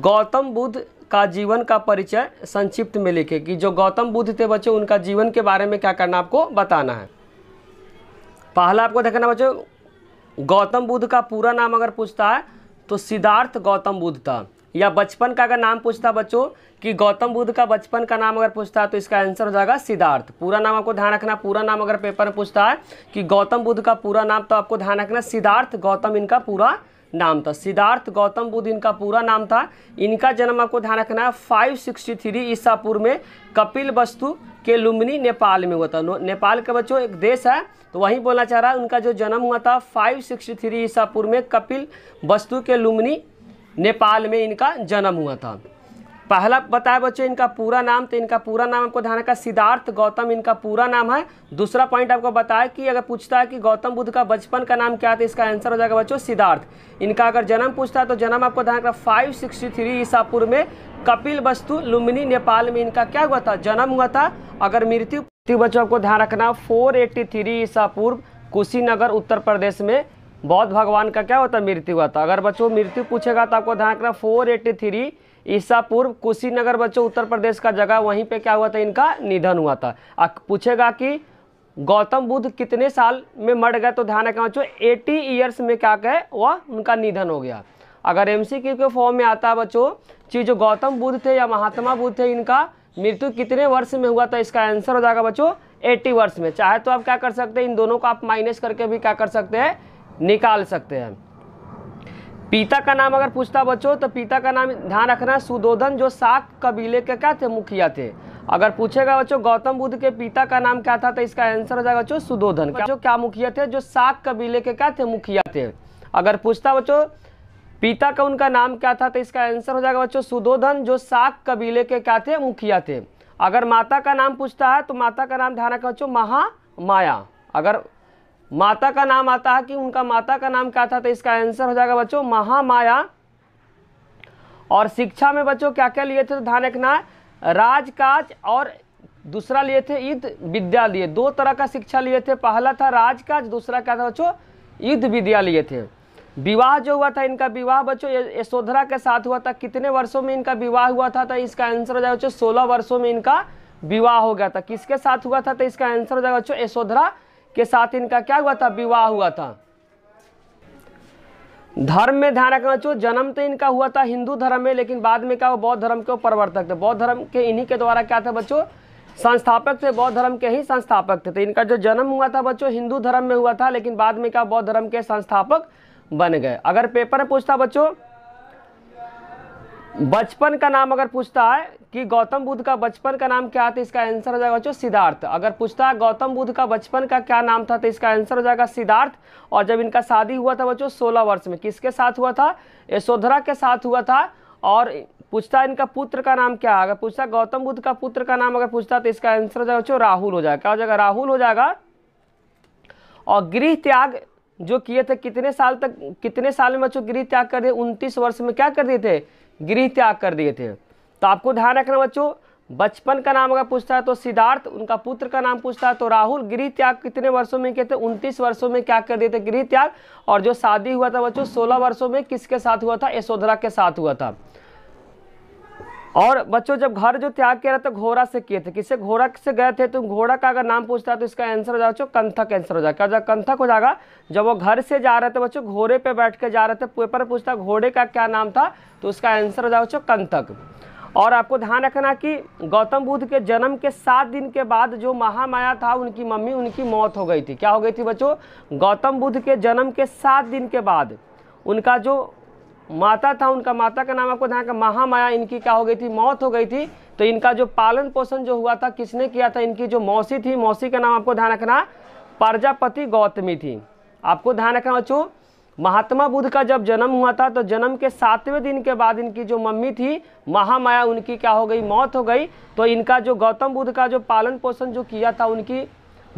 गौतम बुद्ध का जीवन का परिचय संक्षिप्त में लिखे कि जो गौतम बुद्ध थे बच्चों उनका जीवन के बारे में क्या करना आपको बताना है पहला आपको देखना बच्चों गौतम बुद्ध का पूरा नाम अगर पूछता है तो सिद्धार्थ गौतम बुद्ध था या बचपन का अगर नाम पूछता बच्चों कि गौतम बुद्ध का बचपन का नाम अगर पूछता है तो इसका आंसर हो जाएगा सिद्धार्थ पूरा नाम आपको ध्यान रखना पूरा नाम अगर पेपर में पूछता है कि गौतम बुद्ध का पूरा नाम तो आपको ध्यान रखना सिद्धार्थ गौतम इनका पूरा नाम था सिद्धार्थ गौतम बुद्ध इनका पूरा नाम था इनका जन्म आपको ध्यान रखना है फाइव सिक्सटी थ्री ईसापुर में कपिल वस्तु के लुम्बनी नेपाल में हुआ था नेपाल का बच्चों एक देश है तो वहीं बोलना चाह रहा है उनका जो जन्म हुआ था 563 ईसापुर में कपिल वस्तु के लुम्बनी नेपाल में इनका जन्म हुआ था पहला बताया बच्चों इनका पूरा नाम तो इनका पूरा नाम आपको ध्यान रखा सिद्धार्थ गौतम इनका पूरा नाम है दूसरा पॉइंट आपको बताया कि अगर पूछता है कि गौतम बुद्ध का बचपन का नाम क्या था तो इसका आंसर हो जाएगा बच्चों सिद्धार्थ इनका अगर जन्म पूछता है तो जन्म आपको ध्यान रखना फाइव सिक्सटी थ्री ईसापुर में कपिल वस्तु लुम्बिनी नेपाल में इनका क्या हुआ था जन्म हुआ था अगर मृत्यु बच्चों आपको ध्यान रखना four eighty three Isapur Kushinagar Uttar Pradesh में बौद्ध भगवान का क्या होता है मृत्यु हुआ था अगर बच्चों मृत्यु पूछेगा तो आपको ध्यान रखना फोर एट्टी थ्री ईसा पूर्व कुशीनगर बच्चों उत्तर प्रदेश का जगह वहीं पे क्या हुआ था इनका निधन हुआ था पूछेगा कि गौतम बुद्ध कितने साल में मर गए तो ध्यान रखना बच्चों एटी ईयर्स में क्या कहे वह उनका निधन हो गया अगर एम के फॉर्म में आता है बच्चों जी जो गौतम बुद्ध थे या महात्मा बुद्ध थे इनका मृत्यु कितने वर्ष में हुआ था इसका आंसर हो जाएगा बच्चों 80 वर्ष में चाहे तो आप क्या कर सकते हैं इन दोनों को आप माइनस करके भी क्या कर सकते हैं निकाल सकते हैं पिता का नाम अगर पूछता बच्चों तो पिता का नाम ध्यान रखना सुदोधन जो साक कबीले के क्या थे मुखिया थे अगर पूछेगा बच्चों गौतम बुद्ध के पिता का नाम क्या था तो इसका आंसर हो जाएगा बच्चों सुदोधन जो क्या मुखिया थे जो साक कबीले के क्या थे मुखिया थे अगर पूछता बच्चों पिता का उनका नाम क्या था तो इसका आंसर हो जाएगा बच्चों सुदोधन जो साक कबीले के क्या थे मुखिया थे अगर माता का नाम पूछता है तो माता का नाम ध्यान रखना बच्चों महा माया अगर माता का नाम आता है कि उनका माता का नाम क्या था तो इसका आंसर हो जाएगा बच्चों महामाया और शिक्षा में बच्चों क्या क्या लिए थे तो ध्यान रखना राजकाज और दूसरा लिए थे युद्ध विद्या लिए दो तरह का शिक्षा लिए थे पहला था राजकाज दूसरा क्या था बच्चों युद्ध विद्या लिए थे विवाह जो हुआ था इनका विवाह बच्चों यशोधरा के साथ हुआ था कितने वर्षों में इनका विवाह हुआ था तो इसका आंसर हो जाएगा बच्चों सोलह वर्षों में इनका विवाह हो गया था किसके साथ हुआ था तो इसका आंसर हो जाएगा बच्चों यशोधरा के साथ इनका क्या हुआ था विवाह हुआ था धर्म में ध्यान रखना चाहिए जन्म तो इनका हुआ था हिंदू धर्म में लेकिन बाद में क्या वो बौद्ध धर्म के प्रवर्तक थे बौद्ध धर्म के इन्हीं के द्वारा क्या था बच्चों संस्थापक थे बौद्ध धर्म के ही संस्थापक थे तो इनका जो जन्म हुआ था बच्चों हिंदू धर्म में हुआ था लेकिन बाद में क्या बौद्ध धर्म के संस्थापक बन गए अगर पेपर में पूछता बच्चों बचपन का नाम अगर पूछता है कि गौतम बुद्ध का बचपन का नाम क्या था इसका आंसर हो जाएगा बच्चों सिद्धार्थ अगर पूछता है गौतम बुद्ध का बचपन का क्या नाम था तो इसका आंसर हो जाएगा सिद्धार्थ और जब इनका शादी हुआ था बच्चों सोलह वर्ष में किसके साथ हुआ था यशोधरा के साथ हुआ था और पूछता इनका पुत्र का नाम क्या अगर पूछता गौतम बुद्ध का पुत्र का नाम अगर पूछता तो इसका आंसर हो जाएगा बच्चों राहुल हो जाएगा क्या हो जाएगा राहुल हो जाएगा और गृह त्याग जो किए थे कितने साल तक कितने साल में बच्चों गृह त्याग कर दिए उनतीस वर्ष में क्या कर दिए थे गृह त्याग कर दिए थे तो आपको ध्यान रखना बच्चों बचपन का नाम अगर पूछता है तो सिद्धार्थ उनका पुत्र का नाम पूछता है तो राहुल गृह त्याग कितने वर्षों में किए थे उनतीस वर्षों में क्या कर दिए थे गृह त्याग और जो शादी हुआ था बच्चों सोलह वर्षों में किसके साथ हुआ था यशोधरा के साथ हुआ था और बच्चों जब घर जो त्याग किया तो घोड़ा से किए थे किससे घोड़ा से गए थे तो घोड़ा का अगर नाम पूछता है तो इसका आंसर हो जाएगा बच्चों कंथक आंसर हो जाएगा क्या कंथक हो जाएगा जब वो घर से जा रहे थे बच्चों घोड़े पे बैठ के जा रहे थे पेपर पूछता घोड़े का क्या नाम था तो उसका आंसर हो जाएगा बच्चों कंथक और आपको ध्यान रखना कि गौतम बुद्ध के जन्म के सात दिन के बाद जो महामाया था उनकी मम्मी उनकी मौत हो गई थी क्या हो गई थी बच्चों गौतम बुद्ध के जन्म के सात दिन के बाद उनका जो माता था उनका माता का नाम आपको ध्यान रखा महामाया इनकी क्या हो गई थी मौत हो गई थी तो इनका जो पालन पोषण जो हुआ था किसने किया था इनकी जो मौसी थी मौसी का नाम आपको ध्यान रखना प्रजापति गौतमी थी आपको ध्यान रखना बच्चों महात्मा बुद्ध का जब जन्म हुआ था तो जन्म के सातवें दिन के बाद इनकी जो मम्मी थी महामाया उनकी क्या हो गई मौत हो गई तो इनका जो गौतम बुद्ध का जो पालन पोषण जो किया था उनकी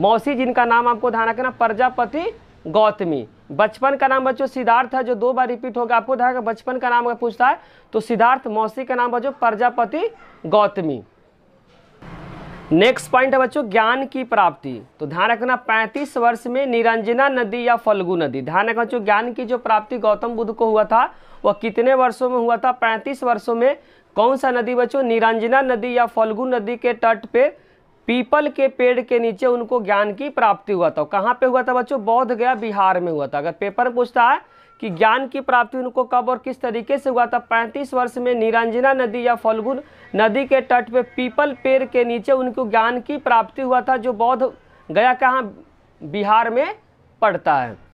मौसी जिनका नाम आपको ध्यान रखना प्रजापति गौतमी बचपन का नाम बच्चों सिद्धार्थ है जो दो बार रिपीट होगा आपको ध्यान बचपन का नाम अगर पूछता है तो सिद्धार्थ मौसी का नाम बच्चों प्रजापति गौतमी नेक्स्ट पॉइंट है बच्चों ज्ञान की प्राप्ति तो ध्यान रखना 35 वर्ष में निरंजना नदी या फलगु नदी ध्यान रखना बच्चों ज्ञान की जो प्राप्ति गौतम बुद्ध को हुआ था वह कितने वर्षों में हुआ था 35 वर्षों में कौन सा नदी बच्चों निरंजना नदी या फल्गु नदी के तट पे पीपल के पेड़ के नीचे उनको ज्ञान की प्राप्ति हुआ था कहाँ पे हुआ था बच्चों बौद्ध गया बिहार में हुआ था अगर पेपर पूछता है कि ज्ञान की प्राप्ति उनको कब और किस तरीके से हुआ था पैंतीस वर्ष में निरंजना नदी या फल्गुन नदी के तट पे पीपल पेड़ के नीचे उनको ज्ञान की प्राप्ति हुआ था जो बौद्ध गया कहाँ बिहार में पड़ता है